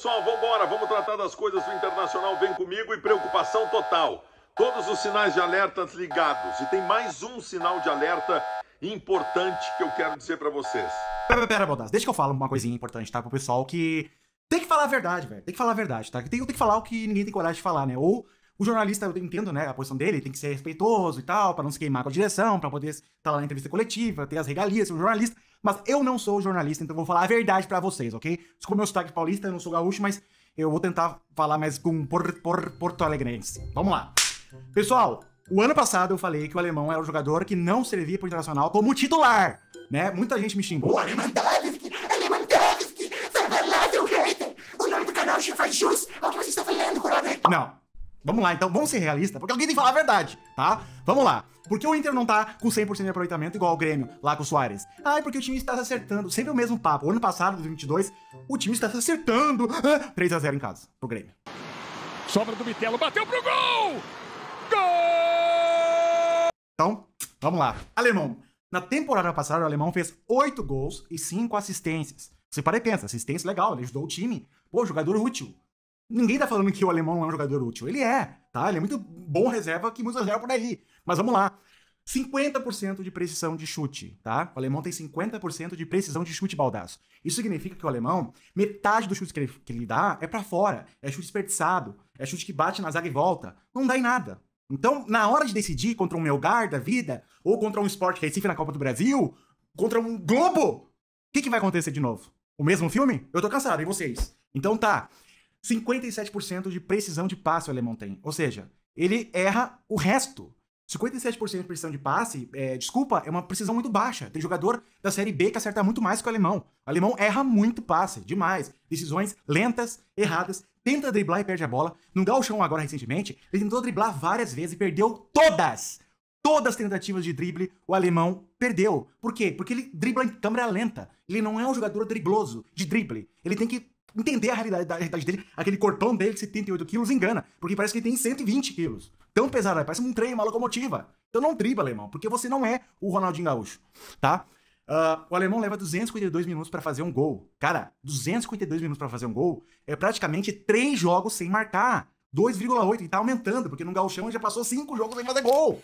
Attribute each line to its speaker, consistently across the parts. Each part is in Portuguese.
Speaker 1: Pessoal, vamos embora, vamos tratar das coisas do Internacional, vem comigo e preocupação total. Todos os sinais de alerta ligados e tem mais um sinal de alerta importante que eu quero dizer para vocês. Pera, pera, Baldas, deixa que eu falo uma coisinha importante, tá, pro pessoal que tem que falar a verdade, velho. Tem que falar a verdade, tá? Tem, tem que falar o que ninguém tem coragem de falar, né? Ou o jornalista, eu entendo, né, a posição dele, tem que ser respeitoso e tal, para não se queimar com a direção, para poder estar lá na entrevista coletiva, ter as regalias, ser um jornalista. Mas eu não sou jornalista, então vou falar a verdade para vocês, ok? Desculpa meu sotaque paulista, eu não sou gaúcho, mas eu vou tentar falar mais com por, por, porto alegrense. Vamos lá. Pessoal, o ano passado eu falei que o alemão era um jogador que não servia pro Internacional como titular, né? Muita gente me xingou. O O nome do canal faz jus ao que você está falando, Coronel. Não, Vamos lá, então, vamos ser realistas, porque alguém tem que falar a verdade, tá? Vamos lá. Por que o Inter não tá com 100% de aproveitamento igual o Grêmio, lá com o Soares? Ah, é porque o time está se acertando. Sempre o mesmo papo. O ano passado, 2022, o time está se acertando. Ah, 3 a 0 em casa, pro Grêmio. Sobra do Bitelo, bateu pro gol! Gol! Então, vamos lá. Alemão. Na temporada passada, o Alemão fez 8 gols e 5 assistências. Você para e pensa, assistência legal, ele ajudou o time. Pô, jogador útil. Ninguém tá falando que o alemão não é um jogador útil. Ele é, tá? Ele é muito bom reserva que muitos reserva por aí. Mas vamos lá. 50% de precisão de chute, tá? O alemão tem 50% de precisão de chute baldaço. Isso significa que o alemão, metade dos chutes que ele, que ele dá é para fora, é chute desperdiçado, é chute que bate na zaga e volta. Não dá em nada. Então, na hora de decidir contra um Melgar da vida, ou contra um Sport Recife na Copa do Brasil, contra um Globo, o que, que vai acontecer de novo? O mesmo filme? Eu tô cansado, e vocês? Então tá, 57% de precisão de passe o alemão tem. Ou seja, ele erra o resto. 57% de precisão de passe, é, desculpa, é uma precisão muito baixa. Tem jogador da Série B que acerta muito mais que o alemão. O alemão erra muito passe, demais. Decisões lentas, erradas, tenta driblar e perde a bola. No Galchão agora recentemente, ele tentou driblar várias vezes e perdeu todas. Todas as tentativas de drible o alemão perdeu. Por quê? Porque ele dribla em câmera lenta. Ele não é um jogador dribloso de drible. Ele tem que entender a realidade, da realidade dele, aquele corpão dele de 78 quilos engana, porque parece que ele tem 120 quilos. Tão pesado, né? parece um trem, uma locomotiva. Então não driba, alemão, porque você não é o Ronaldinho Gaúcho, tá? Uh, o alemão leva 252 minutos para fazer um gol. Cara, 252 minutos para fazer um gol é praticamente três jogos sem marcar. 2,8 e tá aumentando, porque no Gauchão ele já passou cinco jogos sem fazer gol.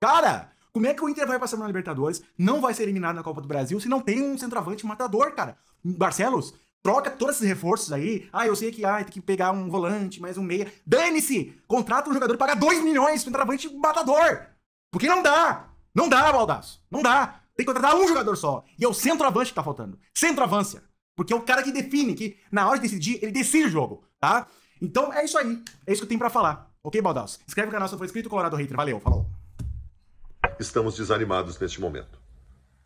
Speaker 1: Cara, como é que o Inter vai passar na Libertadores, não vai ser eliminado na Copa do Brasil se não tem um centroavante matador, cara? Barcelos, troca todos esses reforços aí. Ah, eu sei que ah, tem que pegar um volante, mais um meia. Dane-se! Contrata um jogador e paga 2 milhões pro entravante matador! Porque não dá! Não dá, Baldaço! Não dá! Tem que contratar um jogador só. E é o centroavante que tá faltando. Centroavância. Porque é o cara que define, que na hora de decidir, ele decide o jogo, tá? Então é isso aí. É isso que eu tenho para falar. Ok, Baldaus? Inscreve no canal se você for inscrito, Colorado Hater. Valeu, falou. Estamos desanimados neste momento.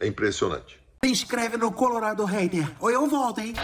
Speaker 1: É impressionante. Se inscreve no Colorado Rainer. Ou eu volto, hein?